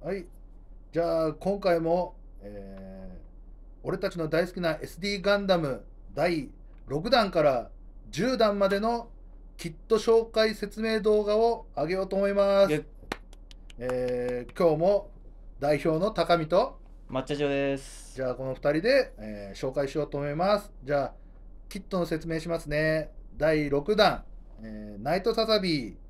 はい。じゃあ、今回も、えー、俺たちの大好きな SD ガンダム第6弾から10弾までのキット紹介説明動画を上げようと思います。えー、今日も代表の高見と抹茶城です。じゃあ、この2人で、えー、紹介しようと思います。じゃあ、キットの説明しますね。第6弾、えー、ナイトササビー。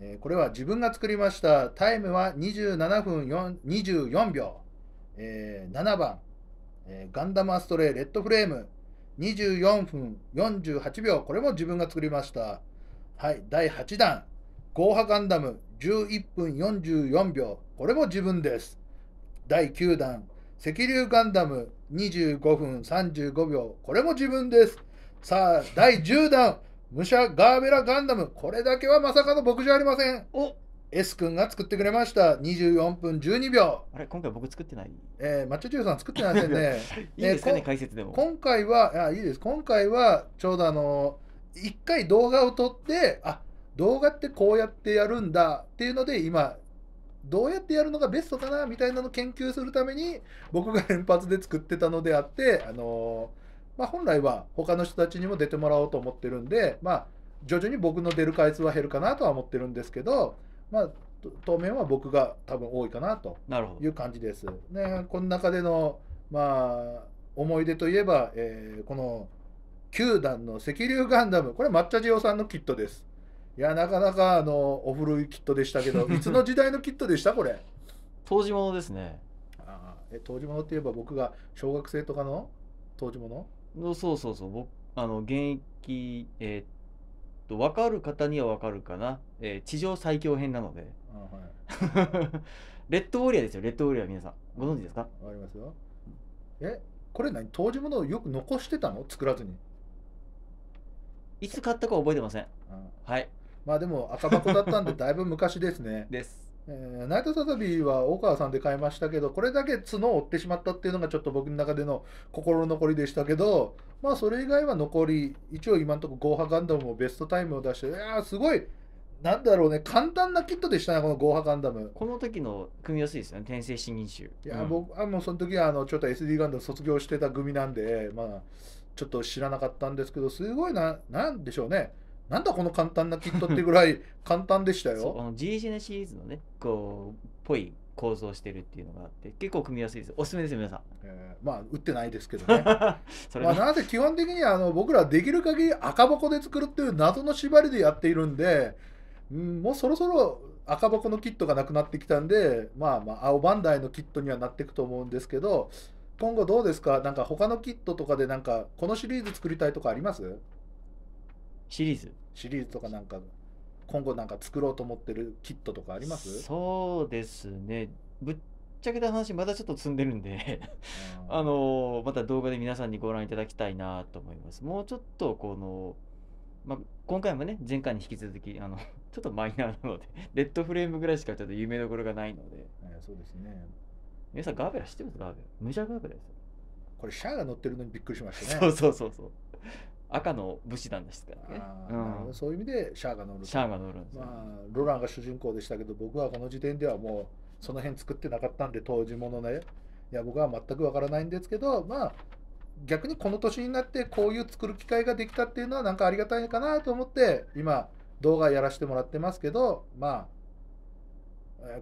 えー、これは自分が作りました。タイムは27分24秒。えー、7番、えー、ガンダムアストレイレッドフレーム。24分48秒。これも自分が作りました。はい、第8弾。ゴーハガンダム11分44秒。これも自分です。第9弾。赤竜ガンダム25分35秒。これも自分です。さあ、第10弾。武者ガーベラガンダム、これだけはまさかの僕じゃありません。お S 君が作ってくれました。24分12秒。あれ、今回僕作ってないえー、マッチョ中さん作ってませんね。いいですかね、えー、解説でも。今回は、あ、いいです。今回は、ちょうどあの、一回動画を撮って、あ、動画ってこうやってやるんだっていうので、今、どうやってやるのがベストかなみたいなのを研究するために、僕が連発で作ってたのであって、あのーまあ、本来は他の人たちにも出てもらおうと思ってるんで、まあ、徐々に僕の出る回数は減るかなとは思ってるんですけど、まあ、当面は僕が多分多いかなという感じです。ね、この中での、まあ、思い出といえば、えー、この9段の石流ガンダムこれ抹茶塩さんのキットです。いやなかなかあのお古いキットでしたけど いつの時代のキットでしたこれ当時物ですねあえ当時物っていえば僕が小学生とかの当時物そうそうそう僕あの現役えー、っと分かる方には分かるかな、えー、地上最強編なので、はい、レッドウォリアーですよレッドウォリアー皆さんご存知ですかかりますよえこれ何当時ものをよく残してたの作らずにいつ買ったか覚えてません、はいまあでも赤箱だったんでだいぶ昔ですね ですえー、ナイトサタビーは大川さんで買いましたけど、これだけ角を折ってしまったっていうのがちょっと僕の中での心残りでしたけど、まあそれ以外は残り、一応今んとこゴーハガンダムもベストタイムを出して、いやーすごいなんだろうね、簡単なキットでしたね、このゴーハガンダム。この時の組みやすいですよね、天性新人集。いや、うん、僕はもうその時はあのちょっと SD ガンダム卒業してた組なんで、まあちょっと知らなかったんですけど、すごいな、なんでしょうね。なんだこの簡単なキットってぐらい 簡単でしたよ。あの G ジネシリーズのねこうぽい構造してるっていうのがあって結構組みやすいですおすすめです皆さん、えー、まあ打ってないですけどね それ、まあ、なぜ基本的にあの僕らできる限り赤箱で作るっていう謎の縛りでやっているんで、ん、もうそろそろ赤箱のキットがなくなってきたんで、まあ、まあ青バンダイのキットにはなっていくと思うんですけど今後どうですかなんか他のキットとかでなんかこのシリーズ作りたいとかありますシリーズシリーズとかなんか今後なんか作ろうと思ってるキットとかありますそうですねぶっちゃけた話まだちょっと積んでるんで あのまた動画で皆さんにご覧いただきたいなと思いますもうちょっとこの、まあ、今回もね前回に引き続きあの ちょっとマイナーなのでレッドフレームぐらいしかちょっと有名どころがないので、えー、そうですね皆さんガーベラ知ってますガーベラ無ジャガーベラですこれシャアが乗ってるのにびっくりしましたねそうそうそうそう赤の武士団ですからね、うん、そういう意味でシャアが乗るシャアが乗るんですよ、まあ、ロランが主人公でしたけど僕はこの時点ではもうその辺作ってなかったんで当時ものねいや僕は全くわからないんですけどまあ逆にこの年になってこういう作る機会ができたっていうのはなんかありがたいかなと思って今動画やらせてもらってますけどまあ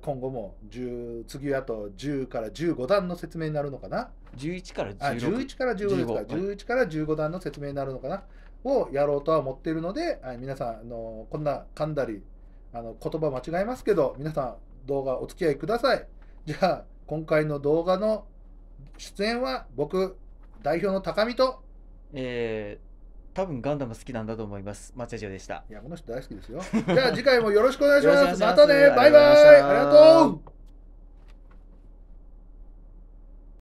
今後も10次あと10から15段の説明になるのかな11から16あ11から15ですか11から15段の説明になるのかなをやろうとは思っているので皆さんあのこんな噛んだりあの言葉間違えますけど皆さん動画お付き合いくださいじゃあ今回の動画の出演は僕代表の高見とえー多分ガンダム好きなんだと思います。チ松江城でした。いや、この人大好きですよ。じゃあ次回もよろしくお願いします。ますまたね、バイバイ。ありがとう。